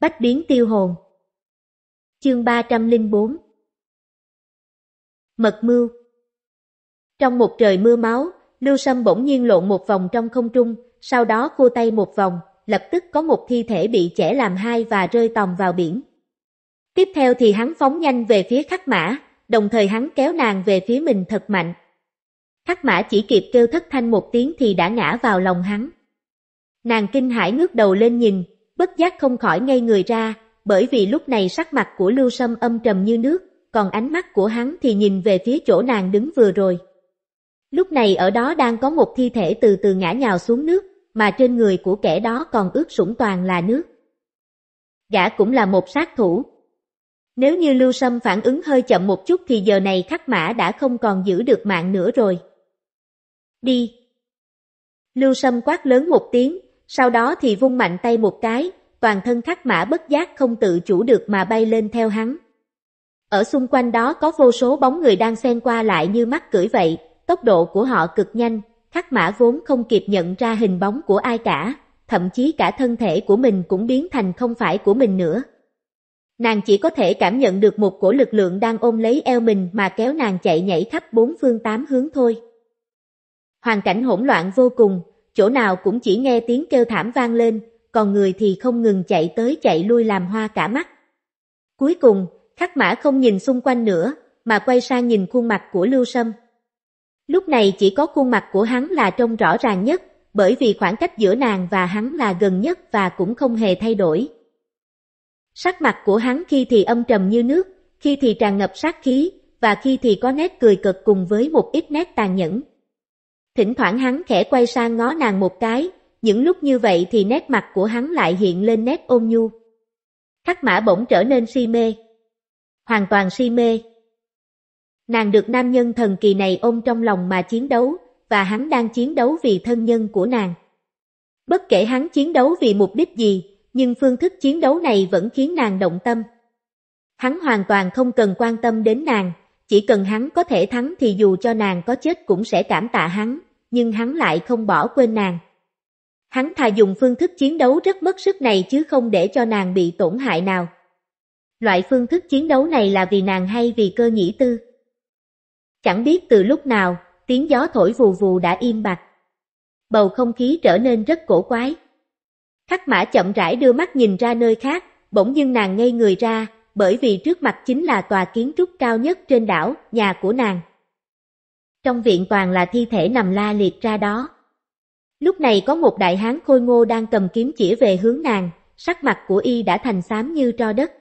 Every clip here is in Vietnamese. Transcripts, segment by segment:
Bách biến tiêu hồn Chương 304 Mật mưu Trong một trời mưa máu, Lưu Sâm bỗng nhiên lộn một vòng trong không trung, sau đó khua tay một vòng, lập tức có một thi thể bị chẻ làm hai và rơi tòng vào biển. Tiếp theo thì hắn phóng nhanh về phía khắc mã, đồng thời hắn kéo nàng về phía mình thật mạnh. Khắc mã chỉ kịp kêu thất thanh một tiếng thì đã ngã vào lòng hắn. Nàng kinh hãi ngước đầu lên nhìn, bất giác không khỏi ngây người ra, bởi vì lúc này sắc mặt của Lưu Sâm âm trầm như nước, còn ánh mắt của hắn thì nhìn về phía chỗ nàng đứng vừa rồi. Lúc này ở đó đang có một thi thể từ từ ngã nhào xuống nước, mà trên người của kẻ đó còn ướt sũng toàn là nước. Gã cũng là một sát thủ. Nếu như Lưu Sâm phản ứng hơi chậm một chút thì giờ này khắc mã đã không còn giữ được mạng nữa rồi. Đi! Lưu Sâm quát lớn một tiếng, sau đó thì vung mạnh tay một cái, toàn thân khắc mã bất giác không tự chủ được mà bay lên theo hắn. Ở xung quanh đó có vô số bóng người đang xen qua lại như mắt cưỡi vậy, tốc độ của họ cực nhanh, khắc mã vốn không kịp nhận ra hình bóng của ai cả, thậm chí cả thân thể của mình cũng biến thành không phải của mình nữa. Nàng chỉ có thể cảm nhận được một cổ lực lượng đang ôm lấy eo mình mà kéo nàng chạy nhảy khắp bốn phương tám hướng thôi. Hoàn cảnh hỗn loạn vô cùng, chỗ nào cũng chỉ nghe tiếng kêu thảm vang lên, còn người thì không ngừng chạy tới chạy lui làm hoa cả mắt. Cuối cùng, khắc mã không nhìn xung quanh nữa, mà quay sang nhìn khuôn mặt của Lưu Sâm. Lúc này chỉ có khuôn mặt của hắn là trông rõ ràng nhất, bởi vì khoảng cách giữa nàng và hắn là gần nhất và cũng không hề thay đổi. Sắc mặt của hắn khi thì âm trầm như nước, khi thì tràn ngập sát khí, và khi thì có nét cười cực cùng với một ít nét tàn nhẫn. Thỉnh thoảng hắn khẽ quay sang ngó nàng một cái, những lúc như vậy thì nét mặt của hắn lại hiện lên nét ôn nhu. Khắc mã bỗng trở nên si mê. Hoàn toàn si mê. Nàng được nam nhân thần kỳ này ôm trong lòng mà chiến đấu, và hắn đang chiến đấu vì thân nhân của nàng. Bất kể hắn chiến đấu vì mục đích gì, nhưng phương thức chiến đấu này vẫn khiến nàng động tâm. Hắn hoàn toàn không cần quan tâm đến nàng, chỉ cần hắn có thể thắng thì dù cho nàng có chết cũng sẽ cảm tạ hắn, nhưng hắn lại không bỏ quên nàng. Hắn thà dùng phương thức chiến đấu rất mất sức này chứ không để cho nàng bị tổn hại nào. Loại phương thức chiến đấu này là vì nàng hay vì cơ nhĩ tư? Chẳng biết từ lúc nào, tiếng gió thổi vù vù đã im bặt. Bầu không khí trở nên rất cổ quái. Khắc mã chậm rãi đưa mắt nhìn ra nơi khác, bỗng dưng nàng ngây người ra, bởi vì trước mặt chính là tòa kiến trúc cao nhất trên đảo, nhà của nàng. Trong viện toàn là thi thể nằm la liệt ra đó. Lúc này có một đại hán khôi ngô đang cầm kiếm chỉ về hướng nàng, sắc mặt của y đã thành xám như tro đất.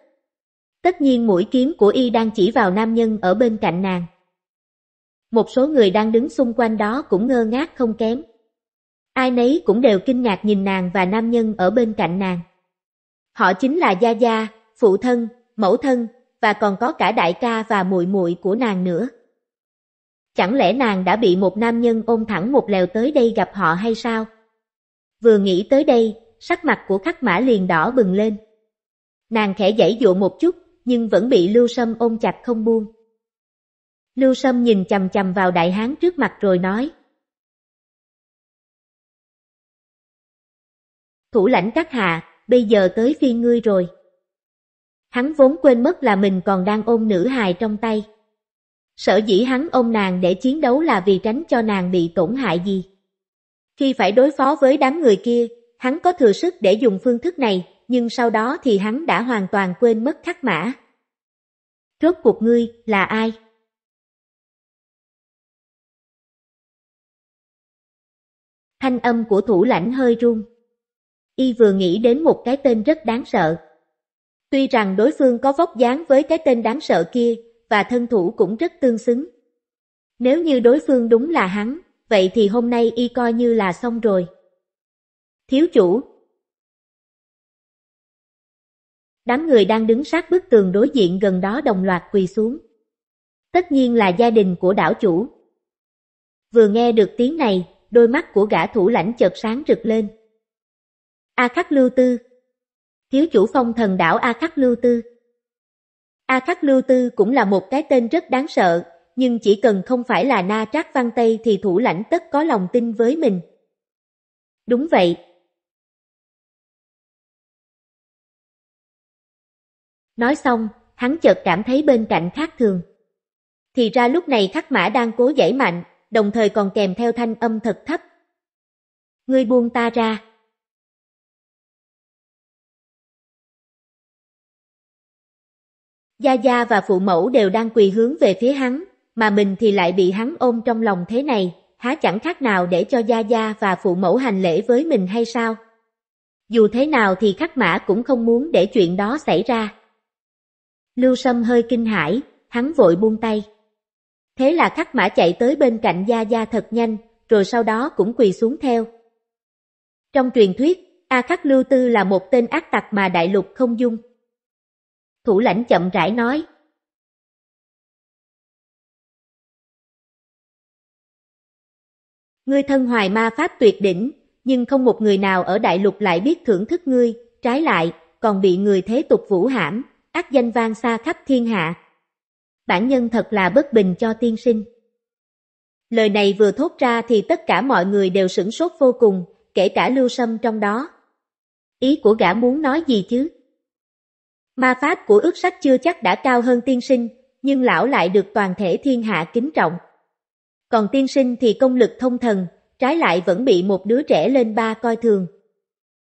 Tất nhiên mũi kiếm của y đang chỉ vào nam nhân ở bên cạnh nàng. Một số người đang đứng xung quanh đó cũng ngơ ngác không kém. Ai nấy cũng đều kinh ngạc nhìn nàng và nam nhân ở bên cạnh nàng. Họ chính là Gia Gia, phụ thân, mẫu thân và còn có cả đại ca và muội muội của nàng nữa. Chẳng lẽ nàng đã bị một nam nhân ôm thẳng một lèo tới đây gặp họ hay sao? Vừa nghĩ tới đây, sắc mặt của khắc mã liền đỏ bừng lên. Nàng khẽ giãy dụa một chút, nhưng vẫn bị Lưu Sâm ôm chặt không buông. Lưu Sâm nhìn chầm chầm vào đại hán trước mặt rồi nói. Thủ lãnh các hạ, bây giờ tới phi ngươi rồi. Hắn vốn quên mất là mình còn đang ôm nữ hài trong tay. Sở dĩ hắn ôm nàng để chiến đấu là vì tránh cho nàng bị tổn hại gì. Khi phải đối phó với đám người kia, hắn có thừa sức để dùng phương thức này, nhưng sau đó thì hắn đã hoàn toàn quên mất khắc mã. Rốt cuộc ngươi là ai? Thanh âm của thủ lãnh hơi run. Y vừa nghĩ đến một cái tên rất đáng sợ, Tuy rằng đối phương có vóc dáng với cái tên đáng sợ kia, và thân thủ cũng rất tương xứng. Nếu như đối phương đúng là hắn, vậy thì hôm nay y coi như là xong rồi. Thiếu chủ Đám người đang đứng sát bức tường đối diện gần đó đồng loạt quỳ xuống. Tất nhiên là gia đình của đảo chủ. Vừa nghe được tiếng này, đôi mắt của gã thủ lãnh chợt sáng rực lên. A khắc lưu tư, thiếu chủ phong thần đảo A Khắc Lưu Tư. A Khắc Lưu Tư cũng là một cái tên rất đáng sợ, nhưng chỉ cần không phải là Na Trác Văn Tây thì thủ lãnh tất có lòng tin với mình. Đúng vậy. Nói xong, hắn chợt cảm thấy bên cạnh khác thường. Thì ra lúc này khắc mã đang cố giải mạnh, đồng thời còn kèm theo thanh âm thật thấp. Ngươi buông ta ra. Gia Gia và phụ mẫu đều đang quỳ hướng về phía hắn, mà mình thì lại bị hắn ôm trong lòng thế này, há chẳng khác nào để cho Gia Gia và phụ mẫu hành lễ với mình hay sao? Dù thế nào thì khắc mã cũng không muốn để chuyện đó xảy ra. Lưu Sâm hơi kinh hãi, hắn vội buông tay. Thế là khắc mã chạy tới bên cạnh Gia Gia thật nhanh, rồi sau đó cũng quỳ xuống theo. Trong truyền thuyết, A Khắc Lưu Tư là một tên ác tặc mà đại lục không dung. Thủ lãnh chậm rãi nói. Ngươi thân hoài ma pháp tuyệt đỉnh, nhưng không một người nào ở đại lục lại biết thưởng thức ngươi, trái lại, còn bị người thế tục vũ hãm, ác danh vang xa khắp thiên hạ. Bản nhân thật là bất bình cho tiên sinh. Lời này vừa thốt ra thì tất cả mọi người đều sửng sốt vô cùng, kể cả lưu sâm trong đó. Ý của gã muốn nói gì chứ? Ma pháp của ước sách chưa chắc đã cao hơn tiên sinh, nhưng lão lại được toàn thể thiên hạ kính trọng. Còn tiên sinh thì công lực thông thần, trái lại vẫn bị một đứa trẻ lên ba coi thường.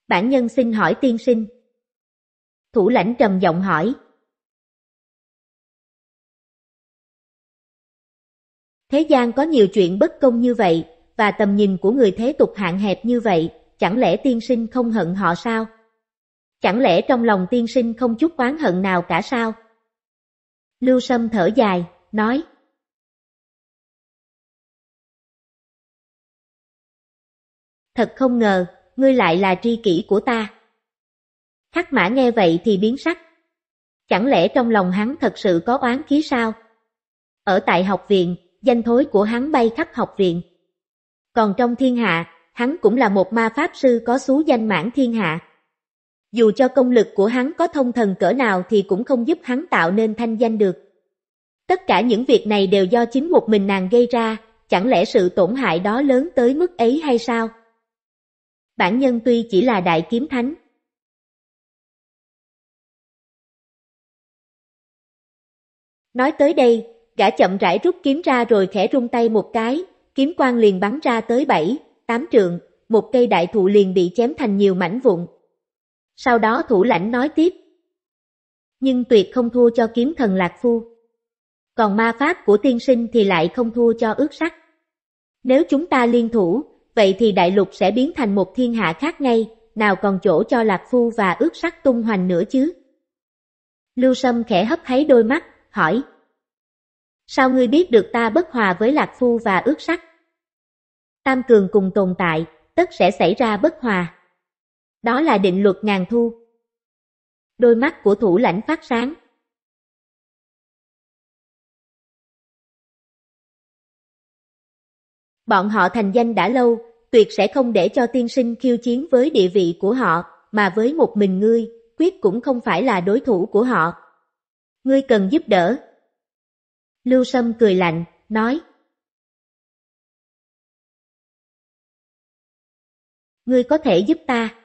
Bản nhân xin hỏi tiên sinh. Thủ lãnh trầm giọng hỏi. Thế gian có nhiều chuyện bất công như vậy, và tầm nhìn của người thế tục hạn hẹp như vậy, chẳng lẽ tiên sinh không hận họ sao? Chẳng lẽ trong lòng tiên sinh không chút oán hận nào cả sao? Lưu Sâm thở dài, nói. Thật không ngờ, ngươi lại là tri kỷ của ta. Khắc mã nghe vậy thì biến sắc. Chẳng lẽ trong lòng hắn thật sự có oán khí sao? Ở tại học viện, danh thối của hắn bay khắp học viện. Còn trong thiên hạ, hắn cũng là một ma pháp sư có xú danh mãn thiên hạ. Dù cho công lực của hắn có thông thần cỡ nào thì cũng không giúp hắn tạo nên thanh danh được. Tất cả những việc này đều do chính một mình nàng gây ra, chẳng lẽ sự tổn hại đó lớn tới mức ấy hay sao? Bản nhân tuy chỉ là đại kiếm thánh. Nói tới đây, gã chậm rãi rút kiếm ra rồi khẽ rung tay một cái, kiếm quang liền bắn ra tới bảy, tám trượng, một cây đại thụ liền bị chém thành nhiều mảnh vụn, sau đó thủ lãnh nói tiếp. Nhưng tuyệt không thua cho kiếm thần lạc phu. Còn ma pháp của tiên sinh thì lại không thua cho ước sắt. Nếu chúng ta liên thủ, vậy thì đại lục sẽ biến thành một thiên hạ khác ngay, nào còn chỗ cho lạc phu và ước sắt tung hoành nữa chứ. Lưu Sâm khẽ hấp thấy đôi mắt, hỏi. Sao ngươi biết được ta bất hòa với lạc phu và ước sắt? Tam cường cùng tồn tại, tất sẽ xảy ra bất hòa. Đó là định luật ngàn thu. Đôi mắt của thủ lãnh phát sáng. Bọn họ thành danh đã lâu, tuyệt sẽ không để cho tiên sinh khiêu chiến với địa vị của họ, mà với một mình ngươi, quyết cũng không phải là đối thủ của họ. Ngươi cần giúp đỡ. Lưu Sâm cười lạnh, nói. Ngươi có thể giúp ta.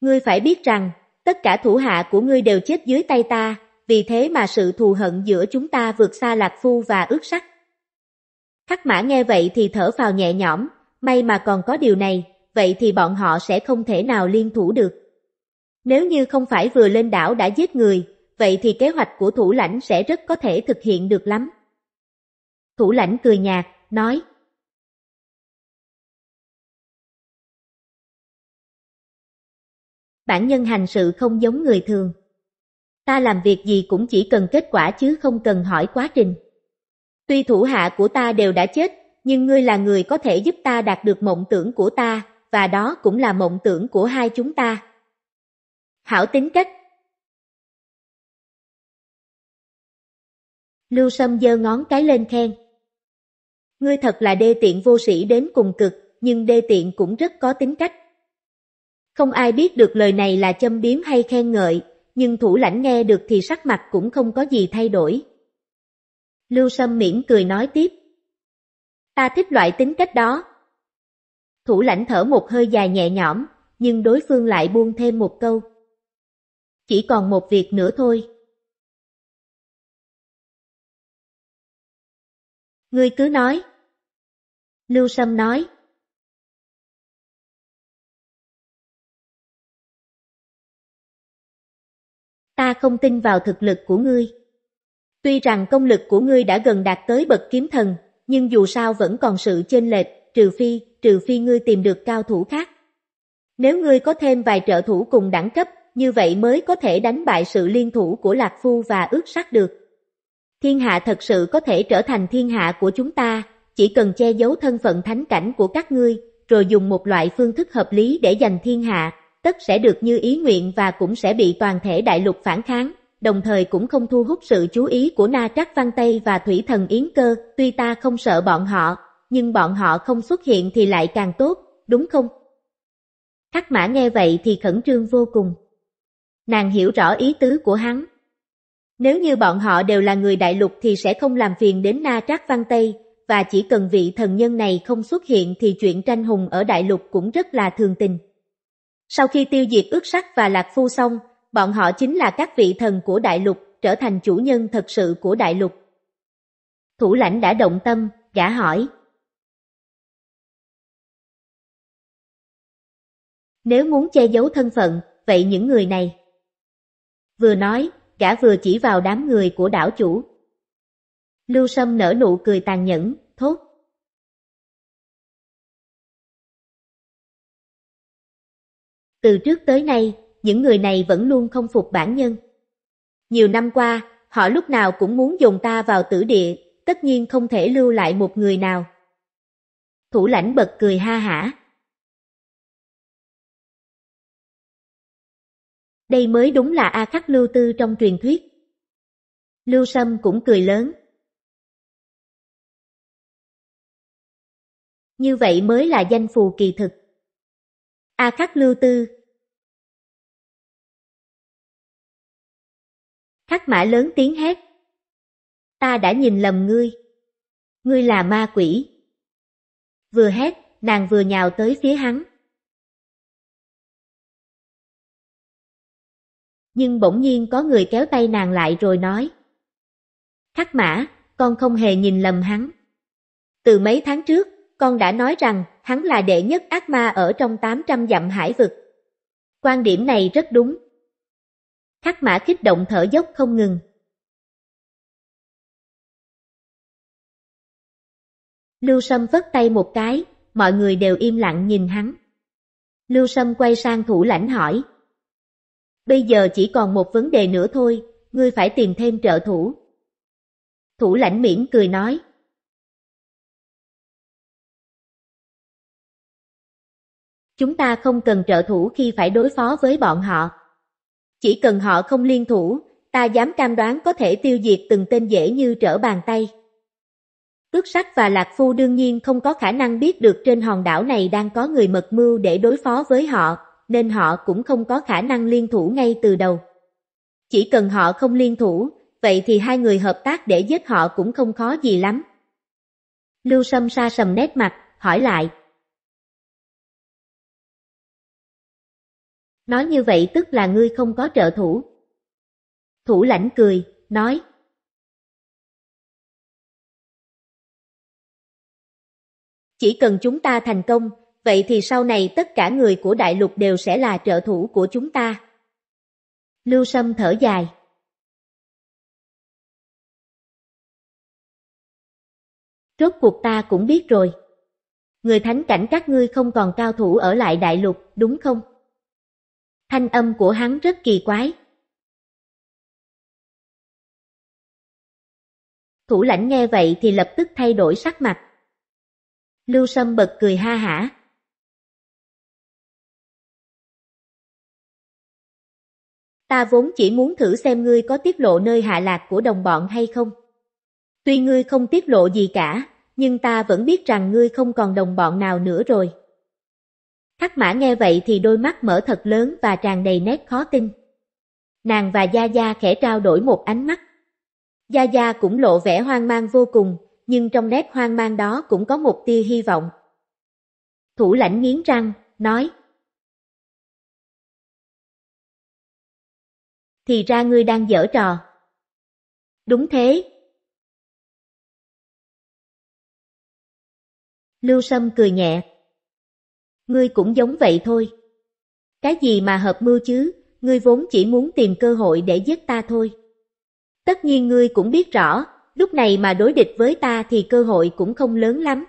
Ngươi phải biết rằng, tất cả thủ hạ của ngươi đều chết dưới tay ta, vì thế mà sự thù hận giữa chúng ta vượt xa lạc phu và ước sắc. Khắc mã nghe vậy thì thở vào nhẹ nhõm, may mà còn có điều này, vậy thì bọn họ sẽ không thể nào liên thủ được. Nếu như không phải vừa lên đảo đã giết người, vậy thì kế hoạch của thủ lãnh sẽ rất có thể thực hiện được lắm. Thủ lãnh cười nhạt, nói. bản nhân hành sự không giống người thường. Ta làm việc gì cũng chỉ cần kết quả chứ không cần hỏi quá trình. Tuy thủ hạ của ta đều đã chết, nhưng ngươi là người có thể giúp ta đạt được mộng tưởng của ta, và đó cũng là mộng tưởng của hai chúng ta. Hảo tính cách Lưu Sâm giơ ngón cái lên khen. Ngươi thật là đê tiện vô sĩ đến cùng cực, nhưng đê tiện cũng rất có tính cách. Không ai biết được lời này là châm biếm hay khen ngợi, nhưng thủ lãnh nghe được thì sắc mặt cũng không có gì thay đổi. Lưu Sâm miễn cười nói tiếp. Ta thích loại tính cách đó. Thủ lãnh thở một hơi dài nhẹ nhõm, nhưng đối phương lại buông thêm một câu. Chỉ còn một việc nữa thôi. Ngươi cứ nói. Lưu Sâm nói. ta không tin vào thực lực của ngươi. Tuy rằng công lực của ngươi đã gần đạt tới bậc kiếm thần, nhưng dù sao vẫn còn sự chênh lệch, trừ phi, trừ phi ngươi tìm được cao thủ khác. Nếu ngươi có thêm vài trợ thủ cùng đẳng cấp, như vậy mới có thể đánh bại sự liên thủ của Lạc Phu và ước sát được. Thiên hạ thật sự có thể trở thành thiên hạ của chúng ta, chỉ cần che giấu thân phận thánh cảnh của các ngươi, rồi dùng một loại phương thức hợp lý để giành thiên hạ, tất sẽ được như ý nguyện và cũng sẽ bị toàn thể đại lục phản kháng, đồng thời cũng không thu hút sự chú ý của Na Trắc Văn Tây và Thủy Thần Yến Cơ, tuy ta không sợ bọn họ, nhưng bọn họ không xuất hiện thì lại càng tốt, đúng không? Khắc mã nghe vậy thì khẩn trương vô cùng. Nàng hiểu rõ ý tứ của hắn. Nếu như bọn họ đều là người đại lục thì sẽ không làm phiền đến Na Trác Văn Tây, và chỉ cần vị thần nhân này không xuất hiện thì chuyện tranh hùng ở đại lục cũng rất là thường tình. Sau khi tiêu diệt ước sắc và lạc phu xong, bọn họ chính là các vị thần của đại lục, trở thành chủ nhân thật sự của đại lục. Thủ lãnh đã động tâm, gã hỏi. Nếu muốn che giấu thân phận, vậy những người này? Vừa nói, gã vừa chỉ vào đám người của đảo chủ. Lưu Sâm nở nụ cười tàn nhẫn, thốt. Từ trước tới nay, những người này vẫn luôn không phục bản nhân. Nhiều năm qua, họ lúc nào cũng muốn dùng ta vào tử địa, tất nhiên không thể lưu lại một người nào. Thủ lãnh bật cười ha hả. Đây mới đúng là A Khắc Lưu Tư trong truyền thuyết. Lưu Sâm cũng cười lớn. Như vậy mới là danh phù kỳ thực. A Khắc Lưu Tư, Hắc mã lớn tiếng hét. Ta đã nhìn lầm ngươi. Ngươi là ma quỷ. Vừa hét, nàng vừa nhào tới phía hắn. Nhưng bỗng nhiên có người kéo tay nàng lại rồi nói. Hắc mã, con không hề nhìn lầm hắn. Từ mấy tháng trước, con đã nói rằng hắn là đệ nhất ác ma ở trong 800 dặm hải vực. Quan điểm này rất đúng. Hắc mã kích động thở dốc không ngừng. Lưu Sâm vất tay một cái, mọi người đều im lặng nhìn hắn. Lưu Sâm quay sang thủ lãnh hỏi. Bây giờ chỉ còn một vấn đề nữa thôi, ngươi phải tìm thêm trợ thủ. Thủ lãnh miễn cười nói. Chúng ta không cần trợ thủ khi phải đối phó với bọn họ. Chỉ cần họ không liên thủ, ta dám cam đoán có thể tiêu diệt từng tên dễ như trở bàn tay. Tước sắc và lạc phu đương nhiên không có khả năng biết được trên hòn đảo này đang có người mật mưu để đối phó với họ, nên họ cũng không có khả năng liên thủ ngay từ đầu. Chỉ cần họ không liên thủ, vậy thì hai người hợp tác để giết họ cũng không khó gì lắm. Lưu Sâm sa sầm nét mặt, hỏi lại. Nói như vậy tức là ngươi không có trợ thủ. Thủ lãnh cười, nói. Chỉ cần chúng ta thành công, vậy thì sau này tất cả người của đại lục đều sẽ là trợ thủ của chúng ta. Lưu Sâm thở dài. Rốt cuộc ta cũng biết rồi. Người thánh cảnh các ngươi không còn cao thủ ở lại đại lục, đúng không? Thanh âm của hắn rất kỳ quái. Thủ lãnh nghe vậy thì lập tức thay đổi sắc mặt. Lưu Sâm bật cười ha hả. Ta vốn chỉ muốn thử xem ngươi có tiết lộ nơi hạ lạc của đồng bọn hay không. Tuy ngươi không tiết lộ gì cả, nhưng ta vẫn biết rằng ngươi không còn đồng bọn nào nữa rồi. Hắc mã nghe vậy thì đôi mắt mở thật lớn và tràn đầy nét khó tin. Nàng và Gia Gia khẽ trao đổi một ánh mắt. Gia Gia cũng lộ vẻ hoang mang vô cùng, nhưng trong nét hoang mang đó cũng có một tia hy vọng. Thủ lãnh nghiến răng, nói. Thì ra ngươi đang dở trò. Đúng thế. Lưu Sâm cười nhẹ, Ngươi cũng giống vậy thôi. Cái gì mà hợp mưu chứ, ngươi vốn chỉ muốn tìm cơ hội để giết ta thôi. Tất nhiên ngươi cũng biết rõ, lúc này mà đối địch với ta thì cơ hội cũng không lớn lắm.